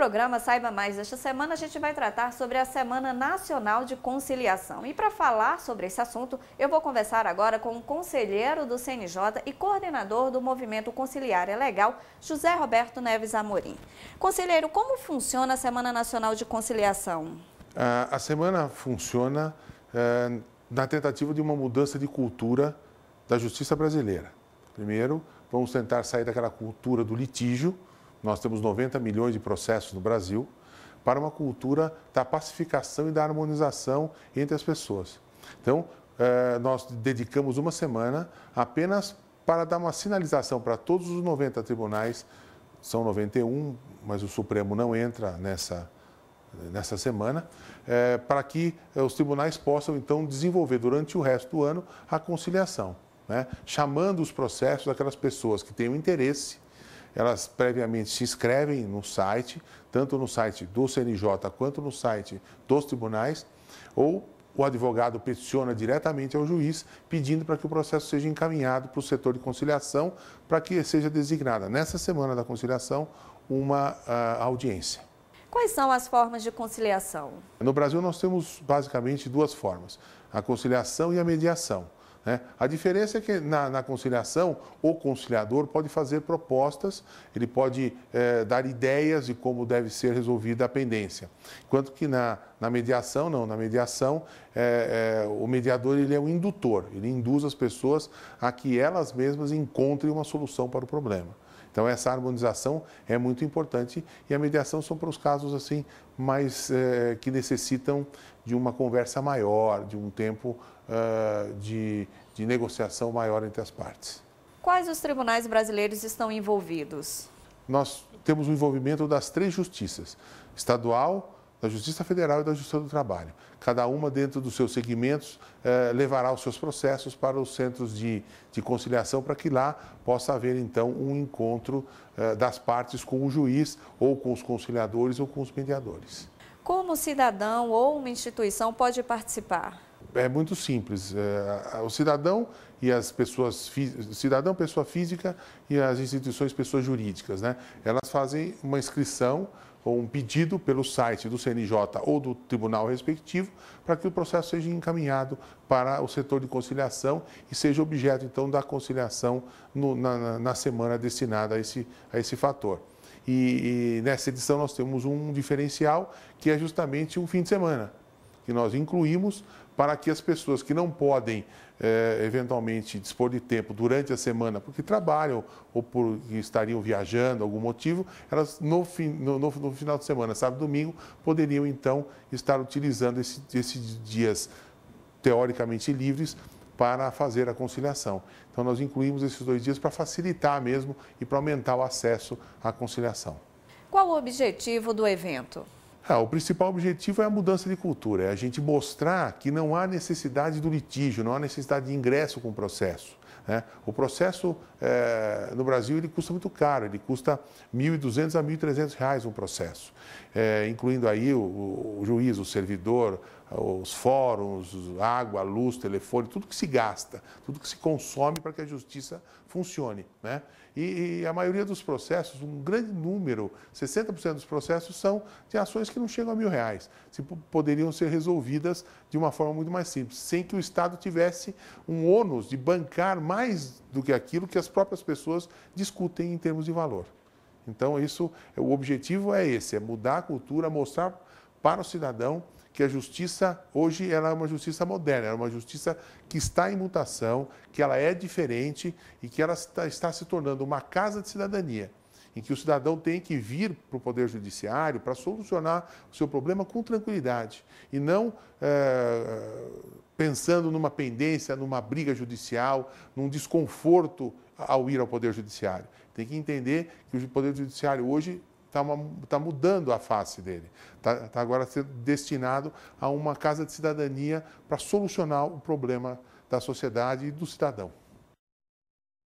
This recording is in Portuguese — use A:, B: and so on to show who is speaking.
A: programa Saiba Mais desta semana, a gente vai tratar sobre a Semana Nacional de Conciliação. E para falar sobre esse assunto, eu vou conversar agora com o conselheiro do CNJ e coordenador do Movimento Conciliar é Legal, José Roberto Neves Amorim. Conselheiro, como funciona a Semana Nacional de Conciliação?
B: A semana funciona é, na tentativa de uma mudança de cultura da justiça brasileira. Primeiro, vamos tentar sair daquela cultura do litígio, nós temos 90 milhões de processos no Brasil para uma cultura da pacificação e da harmonização entre as pessoas. Então, eh, nós dedicamos uma semana apenas para dar uma sinalização para todos os 90 tribunais, são 91, mas o Supremo não entra nessa, nessa semana, é, para que eh, os tribunais possam então desenvolver durante o resto do ano a conciliação, né? chamando os processos daquelas pessoas que têm o interesse elas previamente se inscrevem no site, tanto no site do CNJ quanto no site dos tribunais, ou o advogado peticiona diretamente ao juiz pedindo para que o processo seja encaminhado para o setor de conciliação, para que seja designada nessa semana da conciliação uma uh, audiência.
A: Quais são as formas de conciliação?
B: No Brasil, nós temos basicamente duas formas: a conciliação e a mediação. Né? A diferença é que na, na, conciliação, o conciliador pode fazer propostas, ele pode eh, dar ideias de como deve ser resolvida a pendência. Enquanto que na, na mediação, não. Na mediação, eh, eh, o mediador ele é o indutor, ele induz as pessoas a que elas mesmas encontrem uma solução para o problema. Então, essa harmonização é muito importante e a mediação são para os casos assim mais eh, que necessitam de uma conversa maior, de um tempo uh, de, de negociação maior entre as partes.
A: Quais os tribunais brasileiros estão envolvidos?
B: Nós temos o envolvimento das três justiças: estadual, da Justiça Federal e da Justiça do Trabalho. Cada uma, dentro dos seus segmentos, eh, levará os seus processos para os centros de, de conciliação, para que lá possa haver, então, um encontro eh, das partes com o juiz, ou com os conciliadores, ou com os mediadores.
A: Como cidadão ou uma instituição pode participar?
B: É muito simples. Eh, o cidadão e as pessoas, cidadão, pessoa física e as instituições, pessoas jurídicas, né? Elas fazem uma inscrição um pedido pelo site do CNJ ou do tribunal respectivo para que o processo seja encaminhado para o setor de conciliação e seja objeto, então, da conciliação no, na, na, semana destinada a esse, a esse fator. E, e nessa edição nós temos um diferencial que é justamente um fim de semana, que nós incluímos para que as pessoas que não podem é, eventualmente dispor de tempo durante a semana, porque trabalham ou porque estariam viajando, algum motivo, elas no, fim, no, no, no final de semana, sábado e domingo, poderiam então estar utilizando esse, esses dias teoricamente livres para fazer a conciliação. Então, nós incluímos esses dois dias para facilitar mesmo e para aumentar o acesso à conciliação.
A: Qual o objetivo do evento?
B: Ah, o principal objetivo é a mudança de cultura, é a gente mostrar que não há necessidade do litígio, não há necessidade de ingresso com o processo. Né? O processo é, no Brasil ele custa muito caro, ele custa R$ 1.200 a R$ 1.300 um processo, é, incluindo aí o, o juiz, o servidor, os fóruns, água, luz, telefone, tudo que se gasta, tudo que se consome para que a justiça funcione. Né? E, e a maioria dos processos, um grande número, 60% dos processos são de ações que não chegam a mil reais, se poderiam ser resolvidas de uma forma muito mais simples, sem que o Estado tivesse um ônus de bancar mais do que aquilo que as próprias pessoas discutem em termos de valor. Então, isso, é, o objetivo é esse, é mudar a cultura, mostrar para o cidadão que a justiça hoje ela é uma justiça moderna, é uma justiça que está em mutação, que ela é diferente e que ela está, está se tornando uma casa de cidadania, em que o cidadão tem que vir para o Poder Judiciário para solucionar o seu problema com tranquilidade e não é, pensando numa pendência, numa briga judicial, num desconforto ao ir ao Poder Judiciário. Tem que entender que o Poder Judiciário hoje está tá mudando a face dele. Está tá agora sendo destinado a uma casa de cidadania para solucionar o problema da sociedade e do cidadão.